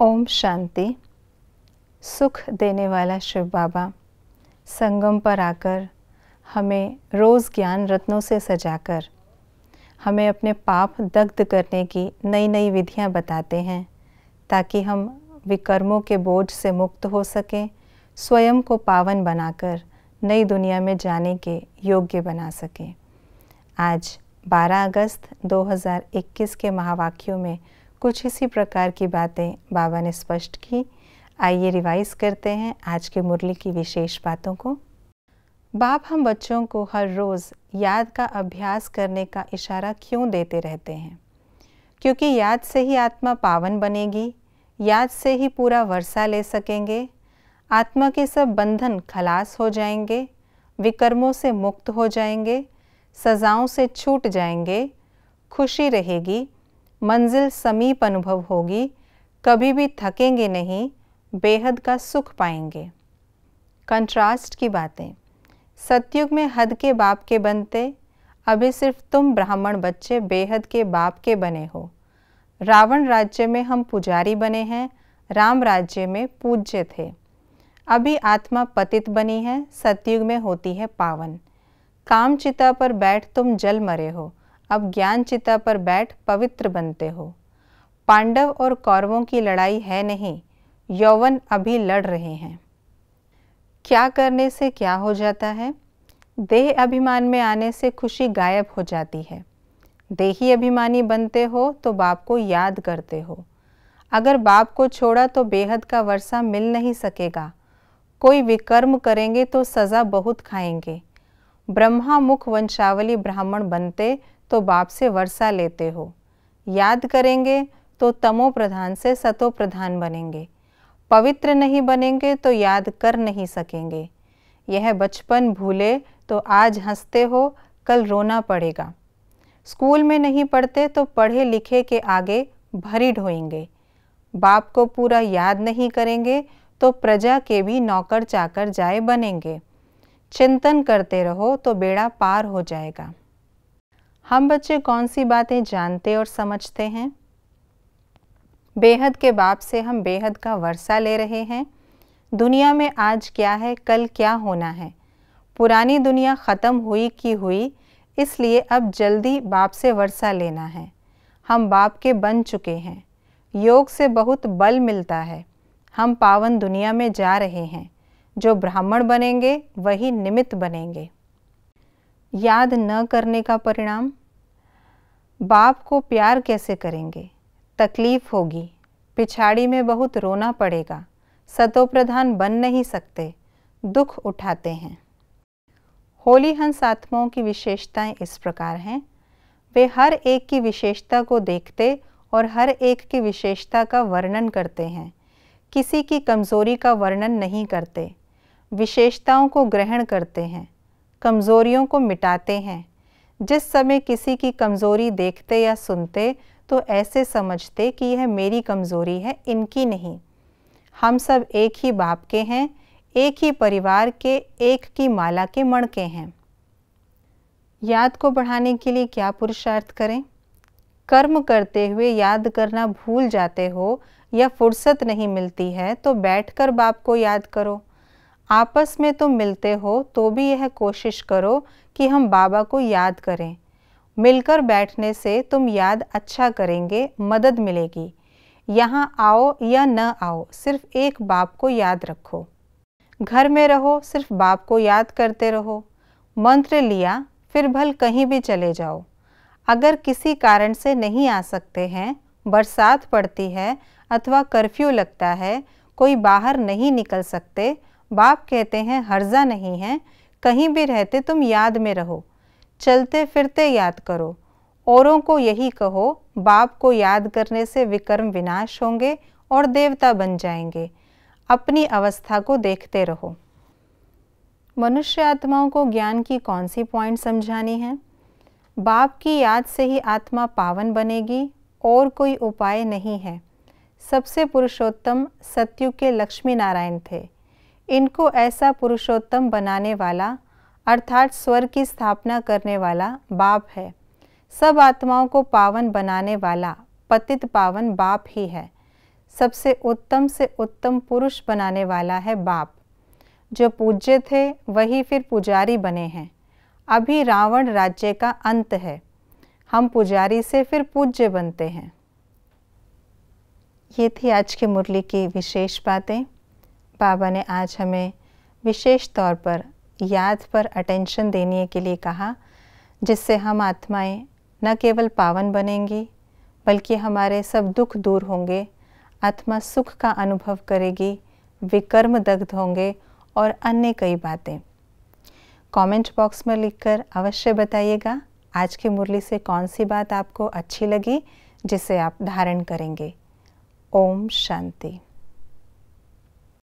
ओम शांति सुख देने वाला शिव बाबा संगम पर आकर हमें रोज़ ज्ञान रत्नों से सजाकर हमें अपने पाप दग्ध करने की नई नई विधियां बताते हैं ताकि हम विकर्मों के बोझ से मुक्त हो सकें स्वयं को पावन बनाकर नई दुनिया में जाने के योग्य बना सकें आज 12 अगस्त 2021 के महावाक्यों में कुछ इसी प्रकार की बातें बाबा ने स्पष्ट की आइए रिवाइज करते हैं आज के मुरली की विशेष बातों को बाप हम बच्चों को हर रोज़ याद का अभ्यास करने का इशारा क्यों देते रहते हैं क्योंकि याद से ही आत्मा पावन बनेगी याद से ही पूरा वर्षा ले सकेंगे आत्मा के सब बंधन खलास हो जाएंगे विकर्मों से मुक्त हो जाएंगे सजाओं से छूट जाएंगे खुशी रहेगी मंजिल समीप अनुभव होगी कभी भी थकेंगे नहीं बेहद का सुख पाएंगे कंट्रास्ट की बातें सत्युग में हद के बाप के बनते अभी सिर्फ तुम ब्राह्मण बच्चे बेहद के बाप के बने हो रावण राज्य में हम पुजारी बने हैं राम राज्य में पूज्य थे अभी आत्मा पतित बनी है सत्युग में होती है पावन कामचिता पर बैठ तुम जल मरे हो अब ज्ञान चिता पर बैठ पवित्र बनते हो पांडव और कौरवों की लड़ाई है नहीं यौवन अभी लड़ रहे हैं क्या करने से क्या हो जाता है देह अभिमान में आने से खुशी गायब हो जाती है देही अभिमानी बनते हो तो बाप को याद करते हो अगर बाप को छोड़ा तो बेहद का वर्षा मिल नहीं सकेगा कोई विकर्म करेंगे तो सज़ा बहुत खाएंगे ब्रह्मा मुख वंशावली ब्राह्मण बनते तो बाप से वर्षा लेते हो याद करेंगे तो तमो प्रधान से सतो प्रधान बनेंगे पवित्र नहीं बनेंगे तो याद कर नहीं सकेंगे यह बचपन भूले तो आज हंसते हो कल रोना पड़ेगा स्कूल में नहीं पढ़ते तो पढ़े लिखे के आगे भरी ढोएंगे बाप को पूरा याद नहीं करेंगे तो प्रजा के भी नौकर चाकर जाए बनेंगे चिंतन करते रहो तो बेड़ा पार हो जाएगा हम बच्चे कौन सी बातें जानते और समझते हैं बेहद के बाप से हम बेहद का वर्षा ले रहे हैं दुनिया में आज क्या है कल क्या होना है पुरानी दुनिया ख़त्म हुई की हुई इसलिए अब जल्दी बाप से वर्षा लेना है हम बाप के बन चुके हैं योग से बहुत बल मिलता है हम पावन दुनिया में जा रहे हैं जो ब्राह्मण बनेंगे वही निमित्त बनेंगे याद न करने का परिणाम बाप को प्यार कैसे करेंगे तकलीफ होगी पिछाड़ी में बहुत रोना पड़ेगा सतोप्रधान बन नहीं सकते दुख उठाते हैं होली हंस आत्माओं की विशेषताएं इस प्रकार हैं वे हर एक की विशेषता को देखते और हर एक की विशेषता का वर्णन करते हैं किसी की कमज़ोरी का वर्णन नहीं करते विशेषताओं को ग्रहण करते हैं कमज़ोरियों को मिटाते हैं जिस समय किसी की कमज़ोरी देखते या सुनते तो ऐसे समझते कि यह मेरी कमज़ोरी है इनकी नहीं हम सब एक ही बाप के हैं एक ही परिवार के एक की माला के मणके हैं याद को बढ़ाने के लिए क्या पुरुषार्थ करें कर्म करते हुए याद करना भूल जाते हो या फुर्सत नहीं मिलती है तो बैठकर बाप को याद करो आपस में तुम मिलते हो तो भी यह कोशिश करो कि हम बाबा को याद करें मिलकर बैठने से तुम याद अच्छा करेंगे मदद मिलेगी यहाँ आओ या न आओ सिर्फ एक बाप को याद रखो घर में रहो सिर्फ बाप को याद करते रहो मंत्र लिया फिर भल कहीं भी चले जाओ अगर किसी कारण से नहीं आ सकते हैं बरसात पड़ती है अथवा कर्फ्यू लगता है कोई बाहर नहीं निकल सकते बाप कहते हैं हर्जा नहीं है कहीं भी रहते तुम याद में रहो चलते फिरते याद करो औरों को यही कहो बाप को याद करने से विकर्म विनाश होंगे और देवता बन जाएंगे अपनी अवस्था को देखते रहो मनुष्य आत्माओं को ज्ञान की कौन सी पॉइंट समझानी है बाप की याद से ही आत्मा पावन बनेगी और कोई उपाय नहीं है सबसे पुरुषोत्तम सत्यु के लक्ष्मी नारायण थे इनको ऐसा पुरुषोत्तम बनाने वाला अर्थात स्वर्ग की स्थापना करने वाला बाप है सब आत्माओं को पावन बनाने वाला पतित पावन बाप ही है सबसे उत्तम से उत्तम पुरुष बनाने वाला है बाप जो पूज्य थे वही फिर पुजारी बने हैं अभी रावण राज्य का अंत है हम पुजारी से फिर पूज्य बनते हैं ये थी आज की मुरली की विशेष बातें बाबा ने आज हमें विशेष तौर पर याद पर अटेंशन देने के लिए कहा जिससे हम आत्माएं न केवल पावन बनेंगी बल्कि हमारे सब दुख दूर होंगे आत्मा सुख का अनुभव करेगी विकर्म दग्ध होंगे और अन्य कई बातें कमेंट बॉक्स में लिखकर अवश्य बताइएगा आज की मुरली से कौन सी बात आपको अच्छी लगी जिसे आप धारण करेंगे ओम शांति